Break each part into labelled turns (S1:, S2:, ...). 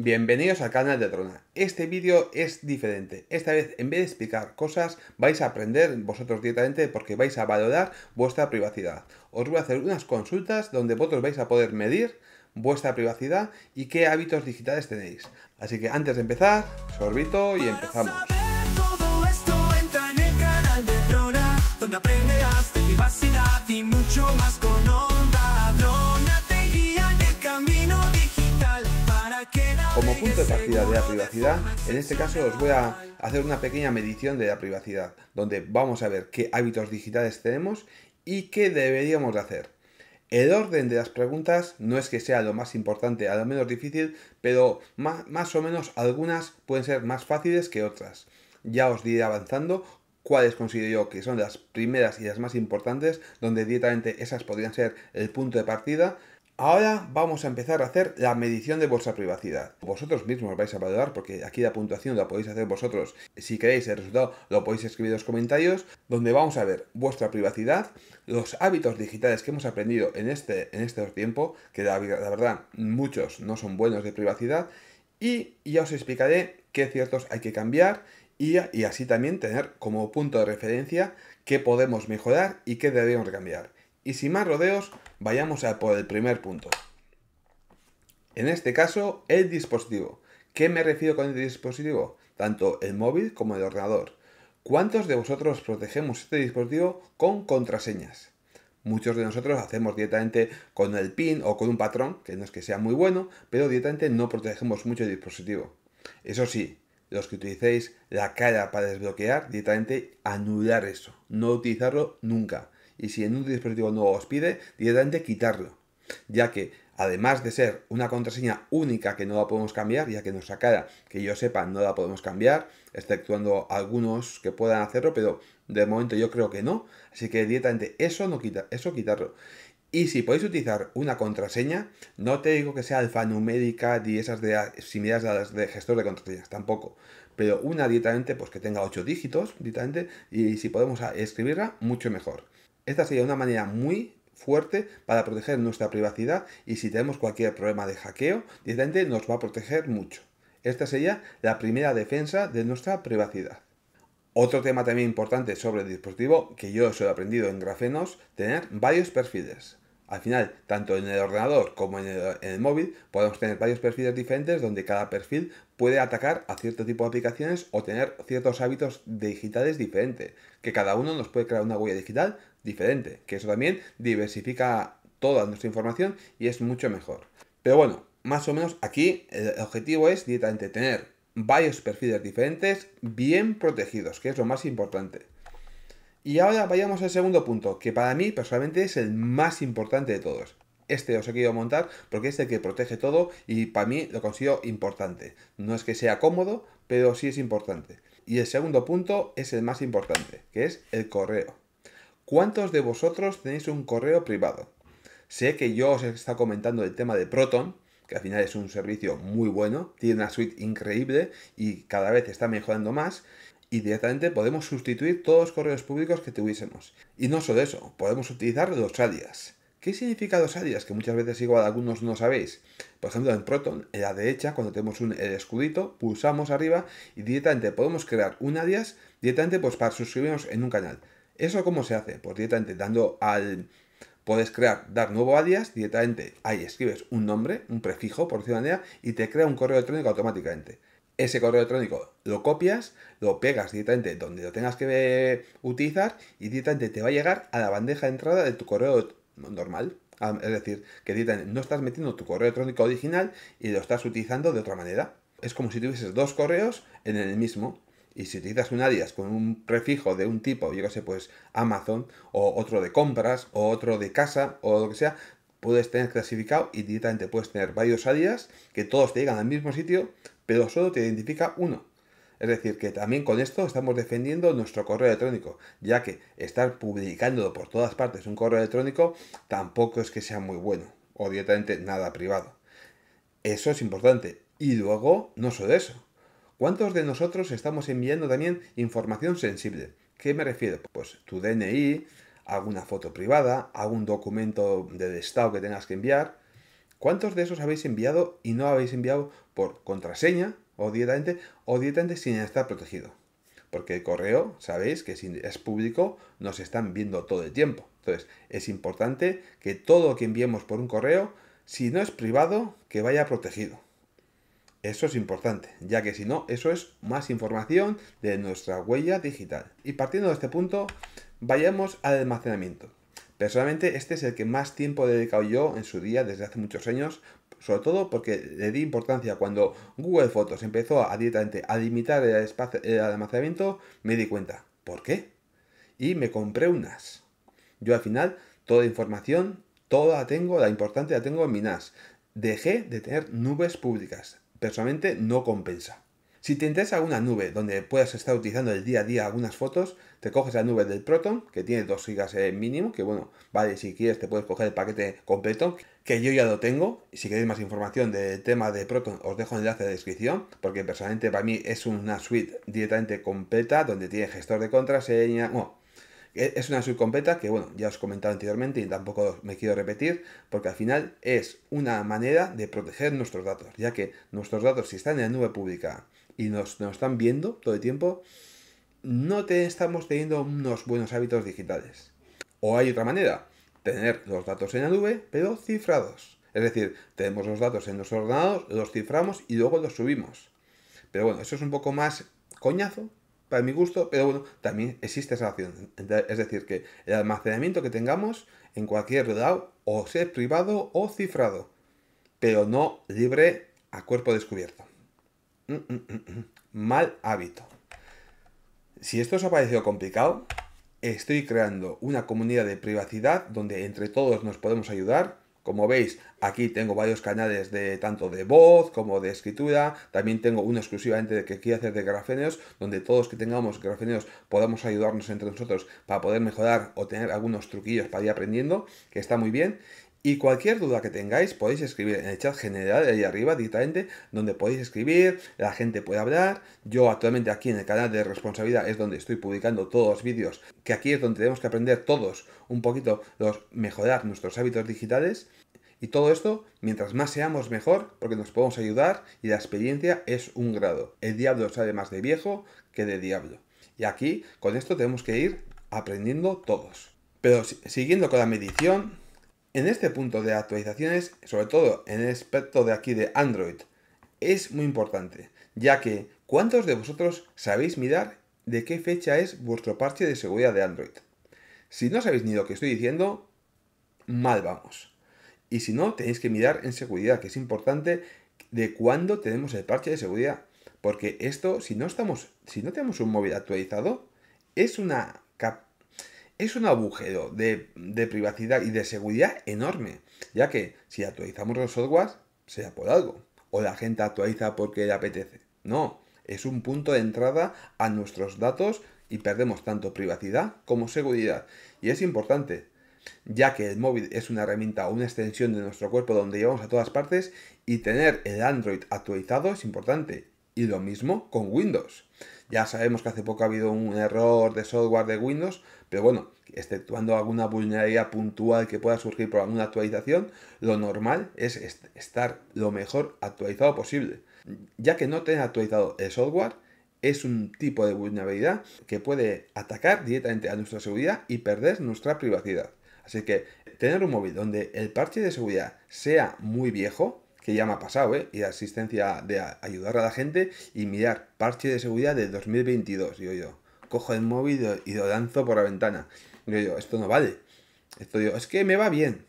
S1: Bienvenidos al canal de Drona. Este vídeo es diferente. Esta vez en vez de explicar cosas vais a aprender vosotros directamente porque vais a valorar vuestra privacidad. Os voy a hacer unas consultas donde vosotros vais a poder medir vuestra privacidad y qué hábitos digitales tenéis. Así que antes de empezar, sorbito y empezamos. Todo esto entra en el canal de Drona, donde aprenderás de privacidad y mucho más punto de partida de la privacidad, en este caso os voy a hacer una pequeña medición de la privacidad, donde vamos a ver qué hábitos digitales tenemos y qué deberíamos de hacer. El orden de las preguntas no es que sea lo más importante, a lo menos difícil, pero más, o menos algunas pueden ser más fáciles que otras. Ya os diré avanzando cuáles considero que son las primeras y las más importantes, donde directamente esas podrían ser el punto de partida, Ahora vamos a empezar a hacer la medición de vuestra privacidad. Vosotros mismos vais a valorar, porque aquí la puntuación la podéis hacer vosotros. Si queréis el resultado, lo podéis escribir en los comentarios, donde vamos a ver vuestra privacidad, los hábitos digitales que hemos aprendido en este, en este tiempo, que la, la verdad muchos no son buenos de privacidad, y ya os explicaré qué ciertos hay que cambiar y, y así también tener como punto de referencia qué podemos mejorar y qué debemos cambiar. Y sin más rodeos, vayamos a por el primer punto. En este caso, el dispositivo. ¿Qué me refiero con el dispositivo? Tanto el móvil como el ordenador. ¿Cuántos de vosotros protegemos este dispositivo con contraseñas? Muchos de nosotros hacemos directamente con el PIN o con un patrón, que no es que sea muy bueno, pero directamente no protegemos mucho el dispositivo. Eso sí, los que utilicéis la cara para desbloquear, directamente anular eso, no utilizarlo nunca y si en un dispositivo nuevo os pide, directamente quitarlo, ya que además de ser una contraseña única que no la podemos cambiar, ya que nuestra cara, que yo sepa, no la podemos cambiar, exceptuando algunos que puedan hacerlo, pero de momento yo creo que no, así que directamente eso no quita, eso quitarlo. Y si podéis utilizar una contraseña, no te digo que sea alfanumérica ni esas de similares a las de gestor de contraseñas, tampoco. Pero una directamente, pues que tenga 8 dígitos directamente, y si podemos escribirla, mucho mejor. Esta sería una manera muy fuerte para proteger nuestra privacidad y si tenemos cualquier problema de hackeo, directamente nos va a proteger mucho. Esta sería la primera defensa de nuestra privacidad. Otro tema también importante sobre el dispositivo que yo os he aprendido en Grafenos, tener varios perfiles. Al final, tanto en el ordenador como en el, móvil, podemos tener varios perfiles diferentes donde cada perfil puede atacar a cierto tipo de aplicaciones o tener ciertos hábitos digitales diferentes, que cada uno nos puede crear una huella digital diferente, que eso también diversifica toda nuestra información y es mucho mejor. Pero bueno, más o menos aquí el objetivo es directamente tener varios perfiles diferentes bien protegidos, que es lo más importante. Y ahora vayamos al segundo punto, que para mí personalmente es el más importante de todos. Este os he querido montar porque es el que protege todo y para mí lo considero importante. No es que sea cómodo, pero sí es importante. Y el segundo punto es el más importante, que es el correo. ¿Cuántos de vosotros tenéis un correo privado? Sé que yo os he estado comentando el tema de Proton, que al final es un servicio muy bueno, tiene una suite increíble y cada vez está mejorando más. Y directamente podemos sustituir todos los correos públicos que tuviésemos. Y no solo eso, podemos utilizar los alias. ¿Qué significa los alias? Que muchas veces igual algunos no sabéis. Por ejemplo, en Proton, en la derecha, cuando tenemos un, el escudito, pulsamos arriba y directamente podemos crear un alias directamente pues, para suscribirnos en un canal. ¿Eso cómo se hace? Pues directamente dando al... Puedes crear, dar nuevo alias, directamente ahí escribes un nombre, un prefijo, por decirlo de manera, y te crea un correo electrónico automáticamente. Ese correo electrónico lo copias, lo pegas directamente donde lo tengas que utilizar y directamente te va a llegar a la bandeja de entrada de tu correo normal. Ah, es decir, que directamente no estás metiendo tu correo electrónico original y lo estás utilizando de otra manera. Es como si tuvieses dos correos en el mismo. Y si utilizas un alias con un prefijo de un tipo, yo que sé, pues Amazon, o otro de compras, o otro de casa, o lo que sea, puedes tener clasificado y directamente puedes tener varios alias que todos te llegan al mismo sitio, pero solo te identifica uno. Es decir, que también con esto estamos defendiendo nuestro correo electrónico, ya que estar publicándolo por todas partes un correo electrónico tampoco es que sea muy bueno, o directamente nada privado. Eso es importante. Y luego, no solo eso, ¿Cuántos de nosotros estamos enviando también información sensible? ¿Qué me refiero? Pues tu DNI, alguna foto privada, algún documento de Estado que tengas que enviar. ¿Cuántos de esos habéis enviado y no habéis enviado por contraseña o directamente o directamente sin estar protegido? Porque el correo, sabéis que si es público, nos están viendo todo el tiempo. Entonces, es importante que todo lo que enviemos por un correo, si no es privado, que vaya protegido. Eso es importante, ya que si no, eso es más información de nuestra huella digital. Y partiendo de este punto, vayamos al almacenamiento. Personalmente, este es el que más tiempo he dedicado yo en su día desde hace muchos años, sobre todo porque le di importancia cuando Google Fotos empezó a a limitar el, almacenamiento, me di cuenta. ¿Por qué? Y me compré un NAS. Yo al final, toda información, toda la tengo, la importante la tengo en mi NAS. Dejé de tener nubes públicas personalmente no compensa. Si te interesa alguna nube donde puedas estar utilizando el día a día algunas fotos, te coges la nube del Proton, que tiene 2 GB mínimo, que bueno, vale, si quieres te puedes coger el paquete completo, que yo ya lo tengo. y Si queréis más información del tema de Proton, os dejo el enlace de la descripción, porque personalmente para mí es una suite directamente completa, donde tiene gestor de contraseña, es una subcompleta que, bueno, ya os he comentado anteriormente y tampoco me quiero repetir, porque al final es una manera de proteger nuestros datos, ya que nuestros datos, si están en la nube pública y nos, están viendo todo el tiempo, no te estamos teniendo unos buenos hábitos digitales. O hay otra manera, tener los datos en la nube, pero cifrados. Es decir, tenemos los datos en los ordenados, los ciframos y luego los subimos. Pero bueno, eso es un poco más coñazo para mi gusto, pero bueno, también existe esa opción. Es decir, que el almacenamiento que tengamos en cualquier lado o sea privado o cifrado, pero no libre a cuerpo descubierto. Mm, mm, mm, Mal hábito. Si esto os ha parecido complicado, estoy creando una comunidad de privacidad donde entre todos nos podemos ayudar como veis, aquí tengo varios canales de tanto de voz como de escritura. También tengo uno exclusivamente de que quiero hacer de grafeneos, donde todos que tengamos grafeneos podamos ayudarnos entre nosotros para poder mejorar o tener algunos truquillos para ir aprendiendo, que está muy bien. Y cualquier duda que tengáis podéis escribir en el chat general ahí arriba directamente, donde podéis escribir, la gente puede hablar. Yo actualmente aquí en el canal de responsabilidad es donde estoy publicando todos los vídeos, que aquí es donde tenemos que aprender todos un poquito los mejorar nuestros hábitos digitales. Y todo esto, mientras más seamos mejor, porque nos podemos ayudar y la experiencia es un grado. El diablo sabe más de viejo que de diablo. Y aquí, con esto tenemos que ir aprendiendo todos. Pero siguiendo con la medición, en este punto de actualizaciones, sobre todo en el aspecto de aquí de Android, es muy importante, ya que ¿cuántos de vosotros sabéis mirar de qué fecha es vuestro parche de seguridad de Android? Si no sabéis ni lo que estoy diciendo, mal vamos. Y si no, tenéis que mirar en seguridad, que es importante de cuándo tenemos el parche de seguridad. Porque esto, si no estamos, si no tenemos un móvil actualizado, es una, es un agujero de, privacidad y de seguridad enorme, ya que si actualizamos los softwares, sea por algo, o la gente actualiza porque le apetece. No, es un punto de entrada a nuestros datos y perdemos tanto privacidad como seguridad. Y es importante, ya que el móvil es una herramienta o una extensión de nuestro cuerpo donde llevamos a todas partes y tener el Android actualizado es importante. Y lo mismo con Windows. Ya sabemos que hace poco ha habido un error de software de Windows, pero bueno, exceptuando alguna vulnerabilidad puntual que pueda surgir por alguna actualización, lo normal es estar lo mejor actualizado posible. Ya que no tener actualizado el software es un tipo de vulnerabilidad que puede atacar directamente a nuestra seguridad y perder nuestra privacidad. Así que tener un móvil donde el parche de seguridad sea muy viejo, que ya me ha pasado, ¿eh? Y asistencia de ayudar a la gente y mirar parche de seguridad de 2022, digo yo. Cojo el móvil y lo lanzo por la ventana. Yo esto no vale. Esto digo, es que me va bien.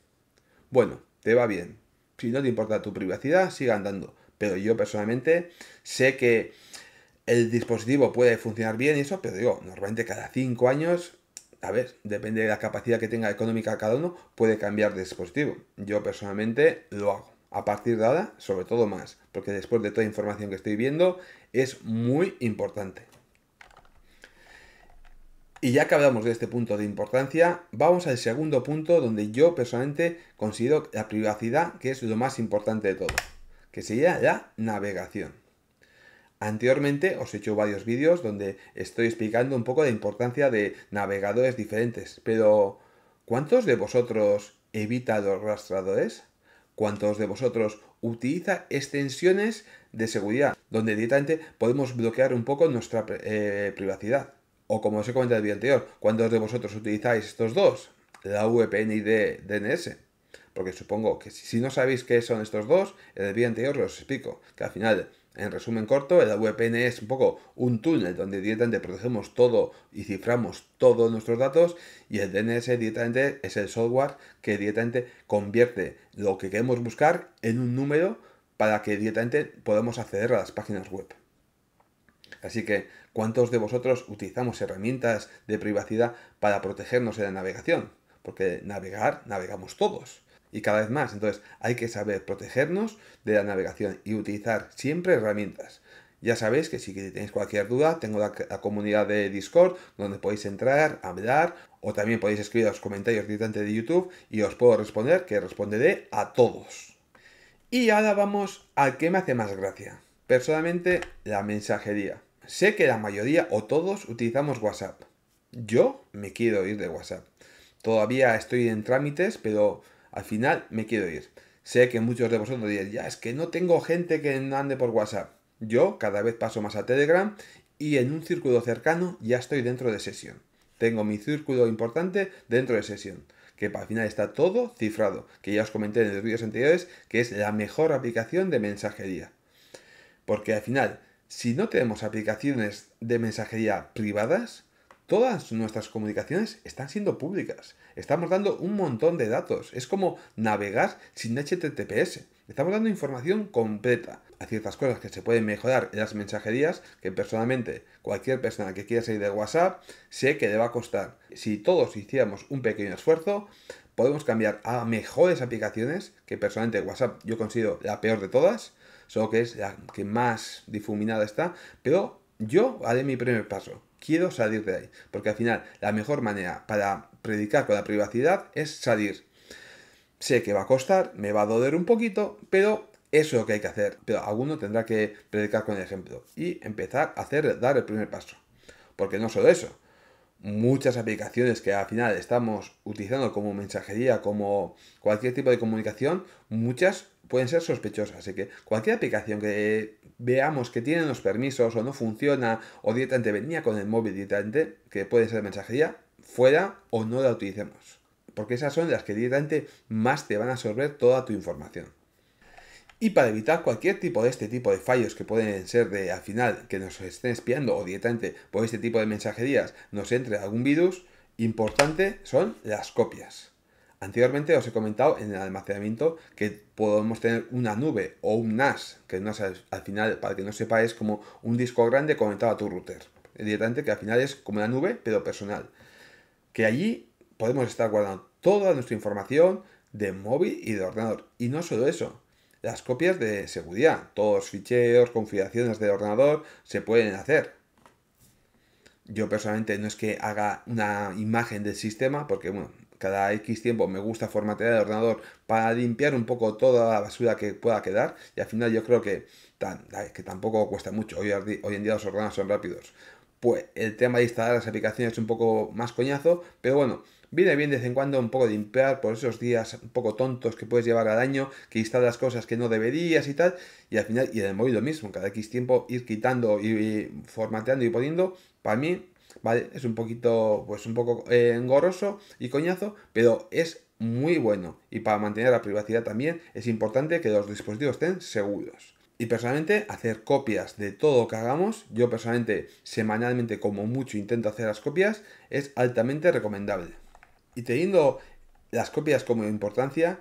S1: Bueno, te va bien. Si no te importa tu privacidad, siga andando. Pero yo personalmente sé que el dispositivo puede funcionar bien y eso, pero digo, normalmente cada cinco años, a ver, depende de la capacidad que tenga económica cada uno, puede cambiar de dispositivo. Yo personalmente lo hago. A partir de ahora, sobre todo más, porque después de toda información que estoy viendo, es muy importante. Y ya que hablamos de este punto de importancia, vamos al segundo punto donde yo personalmente considero la privacidad que es lo más importante de todo, que sería la navegación. Anteriormente os he hecho varios vídeos donde estoy explicando un poco la importancia de navegadores diferentes, pero ¿cuántos de vosotros evita los rastradores? ¿Cuántos de vosotros utiliza extensiones de seguridad donde directamente podemos bloquear un poco nuestra eh, privacidad? o como os he comentado el día anterior, ¿cuántos de vosotros utilizáis estos dos? La VPN y DNS. Porque supongo que si no sabéis qué son estos dos, en el día anterior os explico. Que al final, en resumen corto, la VPN es un poco un túnel donde directamente protegemos todo y ciframos todos nuestros datos. Y el DNS directamente es el software que directamente convierte lo que queremos buscar en un número para que directamente podamos acceder a las páginas web. Así que ¿Cuántos de vosotros utilizamos herramientas de privacidad para protegernos de la navegación? Porque navegar, navegamos todos. Y cada vez más. Entonces hay que saber protegernos de la navegación y utilizar siempre herramientas. Ya sabéis que si tenéis cualquier duda, tengo la, comunidad de Discord donde podéis entrar, hablar o también podéis escribir los comentarios directamente de YouTube y os puedo responder que responderé a todos. Y ahora vamos al que me hace más gracia. Personalmente, la mensajería. Sé que la mayoría o todos utilizamos WhatsApp. Yo me quiero ir de WhatsApp. Todavía estoy en trámites, pero al final me quiero ir. Sé que muchos de vosotros diréis, ya es que no tengo gente que ande por WhatsApp. Yo cada vez paso más a Telegram y en un círculo cercano ya estoy dentro de sesión. Tengo mi círculo importante dentro de sesión, que para final está todo cifrado, que ya os comenté en los vídeos anteriores, que es la mejor aplicación de mensajería. Porque al final, si no tenemos aplicaciones de mensajería privadas, todas nuestras comunicaciones están siendo públicas. Estamos dando un montón de datos. Es como navegar sin HTTPS. Estamos dando información completa. a ciertas cosas que se pueden mejorar en las mensajerías que personalmente cualquier persona que quiera salir de WhatsApp sé que le va a costar. Si todos hiciéramos un pequeño esfuerzo, podemos cambiar a mejores aplicaciones que personalmente WhatsApp yo considero la peor de todas solo que es la que más difuminada está, pero yo haré mi primer paso. Quiero salir de ahí, porque al final la mejor manera para predicar con la privacidad es salir. Sé que va a costar, me va a doler un poquito, pero eso es lo que hay que hacer. Pero alguno tendrá que predicar con el ejemplo y empezar a hacer, dar el primer paso. Porque no solo eso, muchas aplicaciones que al final estamos utilizando como mensajería, como cualquier tipo de comunicación, muchas pueden ser sospechosas. Así que cualquier aplicación que veamos que tiene los permisos o no funciona o directamente venía con el móvil directamente, que puede ser mensajería, fuera o no la utilicemos. Porque esas son las que directamente más te van a absorber toda tu información. Y para evitar cualquier tipo de este tipo de fallos que pueden ser de al final que nos estén espiando o directamente por este tipo de mensajerías nos entre algún virus, importante son las copias. Anteriormente os he comentado en el almacenamiento que podemos tener una nube o un NAS, que no al final, para que no sepa, es como un disco grande conectado a tu router. Directamente que al final es como una nube, pero personal. Que allí podemos estar guardando toda nuestra información de móvil y de ordenador. Y no solo eso, las copias de seguridad, todos los ficheros, configuraciones del ordenador se pueden hacer yo personalmente no es que haga una imagen del sistema, porque bueno, cada X tiempo me gusta formatear el ordenador para limpiar un poco toda la basura que pueda quedar y al final yo creo que, tan, que tampoco cuesta mucho, hoy, en día los ordenadores son rápidos. Pues el tema de instalar las aplicaciones es un poco más coñazo, pero bueno, Viene bien de vez en cuando un poco de limpiar por esos días un poco tontos que puedes llevar al año, que instalas cosas que no deberías y tal, y al final, y en el móvil lo mismo, cada X tiempo ir quitando y, y formateando y poniendo, para mí ¿vale? Es un poquito, pues un poco engoroso eh, engorroso y coñazo, pero es muy bueno. Y para mantener la privacidad también es importante que los dispositivos estén seguros. Y personalmente hacer copias de todo lo que hagamos, yo personalmente semanalmente como mucho intento hacer las copias, es altamente recomendable. Y teniendo las copias como importancia,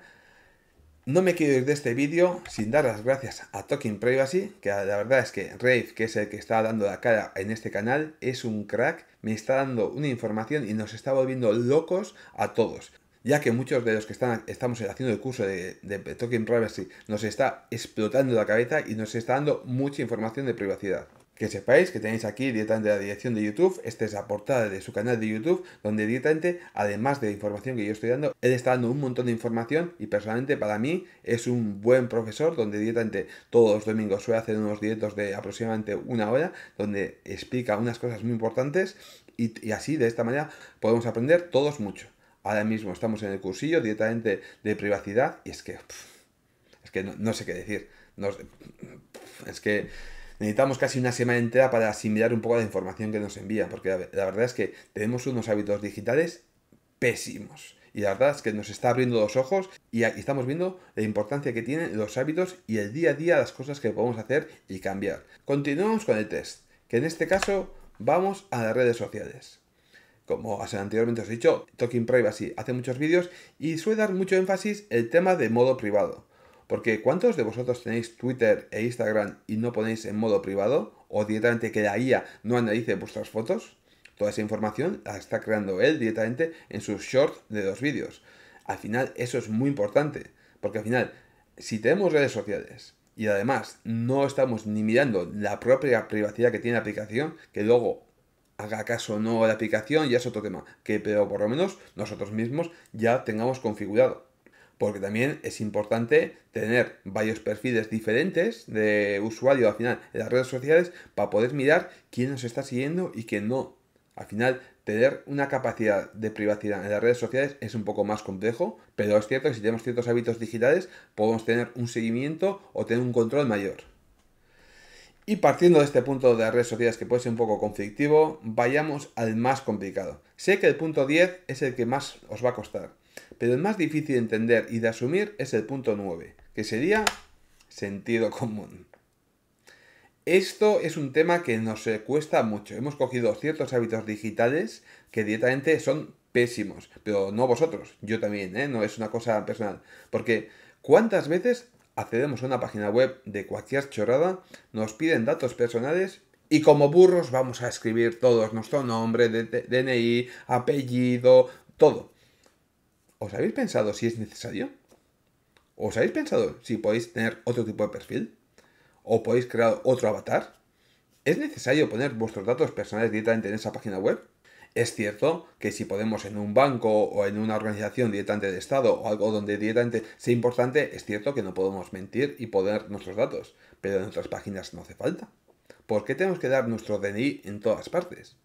S1: no me quiero ir de este vídeo sin dar las gracias a Talking Privacy, que la verdad es que Rave, que es el que está dando la cara en este canal, es un crack, me está dando una información y nos está volviendo locos a todos ya que muchos de los que estamos haciendo el curso de, de Token Privacy nos está explotando la cabeza y nos está dando mucha información de privacidad que sepáis que tenéis aquí directamente la dirección de YouTube. Esta es la portada de su canal de YouTube, donde directamente, además de la información que yo estoy dando, él está dando un montón de información y personalmente para mí es un buen profesor, donde directamente todos los domingos suele hacer unos directos de aproximadamente una hora, donde explica unas cosas muy importantes y, así, de esta manera, podemos aprender todos mucho. Ahora mismo estamos en el cursillo directamente de privacidad y es que... es que no, sé qué decir. es que necesitamos casi una semana entera para asimilar un poco la información que nos envían, porque la, verdad es que tenemos unos hábitos digitales pésimos. Y la verdad es que nos está abriendo los ojos y aquí estamos viendo la importancia que tienen los hábitos y el día a día las cosas que podemos hacer y cambiar. Continuamos con el test, que en este caso vamos a las redes sociales. Como anteriormente os he dicho, Talking Privacy hace muchos vídeos y suele dar mucho énfasis el tema de modo privado. Porque ¿cuántos de vosotros tenéis Twitter e Instagram y no ponéis en modo privado? ¿O directamente que la guía no analice vuestras fotos? Toda esa información la está creando él directamente en sus shorts de dos vídeos. Al final eso es muy importante, porque al final, si tenemos redes sociales y además no estamos ni mirando la propia privacidad que tiene la aplicación, que luego haga caso o no la aplicación, ya es otro tema, que pero por lo menos nosotros mismos ya tengamos configurado porque también es importante tener varios perfiles diferentes de usuario al final en las redes sociales para poder mirar quién nos está siguiendo y quién no. Al final, tener una capacidad de privacidad en las redes sociales es un poco más complejo, pero es cierto que si tenemos ciertos hábitos digitales podemos tener un seguimiento o tener un control mayor. Y partiendo de este punto de las redes sociales que puede ser un poco conflictivo, vayamos al más complicado. Sé que el punto 10 es el que más os va a costar pero el más difícil de entender y de asumir es el punto 9, que sería sentido común. Esto es un tema que nos cuesta mucho. Hemos cogido ciertos hábitos digitales que directamente son pésimos, pero no vosotros, yo también, ¿eh? no es una cosa personal. Porque ¿cuántas veces accedemos a una página web de cualquier chorrada, nos piden datos personales y como burros vamos a escribir todos nuestro nombre, DNI, apellido, todo. ¿Os habéis pensado si es necesario? ¿Os habéis pensado si podéis tener otro tipo de perfil? ¿O podéis crear otro avatar? ¿Es necesario poner vuestros datos personales directamente en esa página web? Es cierto que si podemos en un banco o en una organización directamente de Estado o algo donde directamente sea importante, es cierto que no podemos mentir y poner nuestros datos, pero en otras páginas no hace falta. ¿Por qué tenemos que dar nuestro DNI en todas partes?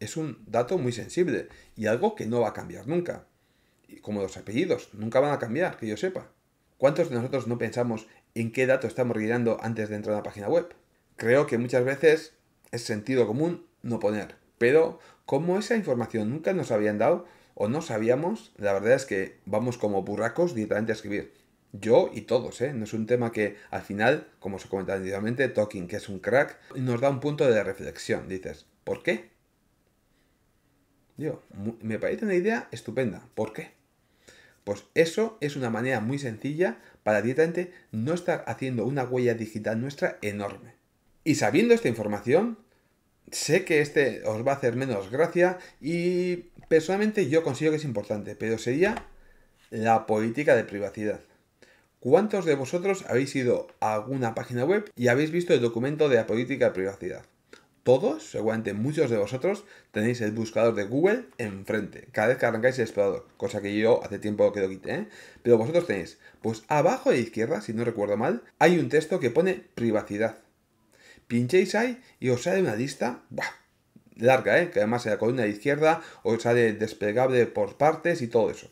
S1: Es un dato muy sensible y algo que no va a cambiar nunca como los apellidos, nunca van a cambiar, que yo sepa. ¿Cuántos de nosotros no pensamos en qué dato estamos guiando antes de entrar a la página web? Creo que muchas veces es sentido común no poner, pero como esa información nunca nos habían dado o no sabíamos, la verdad es que vamos como burracos directamente a escribir. Yo y todos, ¿eh? No es un tema que al final, como se he anteriormente, Talking, que es un crack, nos da un punto de reflexión. Dices, ¿por qué? Digo, me parece una idea estupenda. ¿Por qué? Pues eso es una manera muy sencilla para directamente no estar haciendo una huella digital nuestra enorme. Y sabiendo esta información, sé que este os va a hacer menos gracia y personalmente yo considero que es importante, pero sería la política de privacidad. ¿Cuántos de vosotros habéis ido a alguna página web y habéis visto el documento de la política de privacidad? todos, seguramente muchos de vosotros, tenéis el buscador de Google enfrente, cada vez que arrancáis el explorador, cosa que yo hace tiempo que lo quité, ¿eh? pero vosotros tenéis, pues abajo a la izquierda, si no recuerdo mal, hay un texto que pone privacidad. Pinchéis ahí y os sale una lista, larga, ¿eh? que además en la columna de izquierda os sale desplegable por partes y todo eso.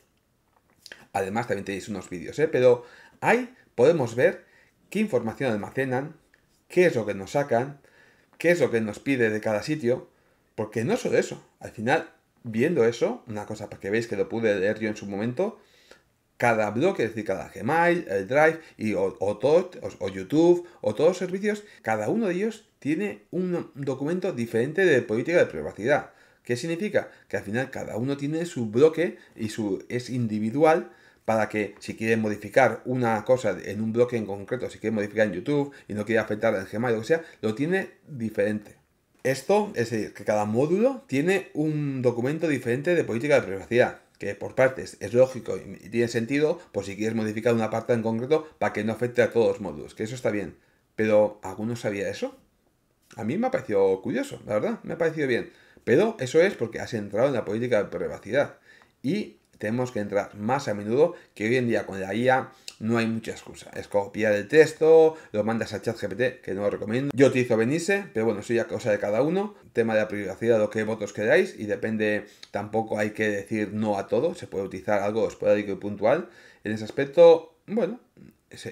S1: Además también tenéis unos vídeos, ¿eh? pero ahí podemos ver qué información almacenan, qué es lo que nos sacan, qué es lo que nos pide de cada sitio, porque no solo eso, al final, viendo eso, una cosa para que veáis que lo pude leer yo en su momento, cada bloque, es decir, cada Gmail, el Drive, y, o, o, todo, YouTube, o todos los servicios, cada uno de ellos tiene un documento diferente de política de privacidad. ¿Qué significa? Que al final cada uno tiene su bloque y su es individual para que si quieren modificar una cosa en un bloque en concreto, si quieren modificar en YouTube y no quiere afectar al Gmail o lo que sea, lo tiene diferente. Esto es decir, que cada módulo tiene un documento diferente de política de privacidad, que por partes es lógico y tiene sentido por pues si quieres modificar una parte en concreto para que no afecte a todos los módulos, que eso está bien. Pero ¿alguno sabía eso? A mí me ha parecido curioso, la verdad, me ha parecido bien. Pero eso es porque has entrado en la política de privacidad. Y tenemos que entrar más a menudo, que hoy en día con la guía no hay mucha excusa. Es copiar el texto, lo mandas a GPT, que no lo recomiendo. Yo utilizo venirse pero bueno, eso ya cosa de cada uno. Tema de la privacidad, lo que votos queráis, y depende, tampoco hay que decir no a todo, se puede utilizar algo esporádico y puntual. En ese aspecto, bueno,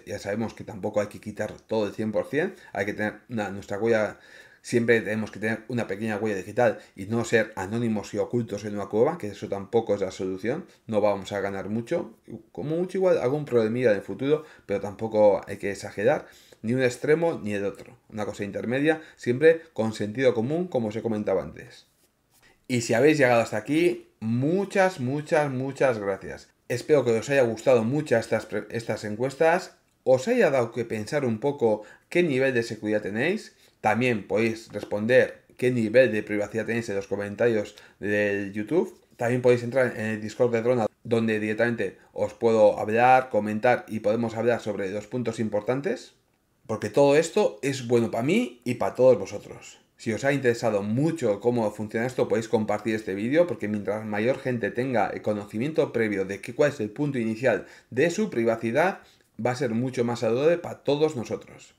S1: ya sabemos que tampoco hay que quitar todo el 100%, hay que tener nuestra huella Siempre tenemos que tener una pequeña huella digital y no ser anónimos y ocultos en una cueva, que eso tampoco es la solución. No vamos a ganar mucho, como mucho igual algún problemilla en el futuro, pero tampoco hay que exagerar ni un extremo ni el otro. Una cosa intermedia, siempre con sentido común, como os he comentado antes. Y si habéis llegado hasta aquí, muchas, muchas, muchas gracias. Espero que os haya gustado mucho estas, estas encuestas, os haya dado que pensar un poco qué nivel de seguridad tenéis también podéis responder qué nivel de privacidad tenéis en los comentarios del YouTube. También podéis entrar en el Discord de Drona, donde directamente os puedo hablar, comentar y podemos hablar sobre los puntos importantes. Porque todo esto es bueno para mí y para todos vosotros. Si os ha interesado mucho cómo funciona esto, podéis compartir este vídeo, porque mientras mayor gente tenga el conocimiento previo de cuál es el punto inicial de su privacidad, va a ser mucho más saludable para todos nosotros.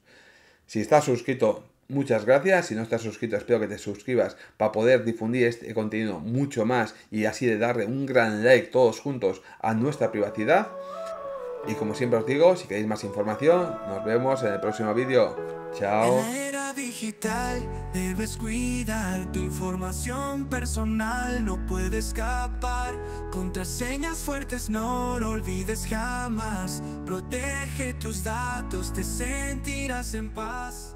S1: Si estás suscrito Muchas gracias, si no estás suscrito espero que te suscribas para poder difundir este contenido mucho más y así de darle un gran like todos juntos a nuestra privacidad. Y como siempre os digo, si queréis más información, nos vemos en el próximo vídeo. Chao. digital tu información personal, no escapar. fuertes no olvides jamás. Protege tus datos, te sentirás en paz.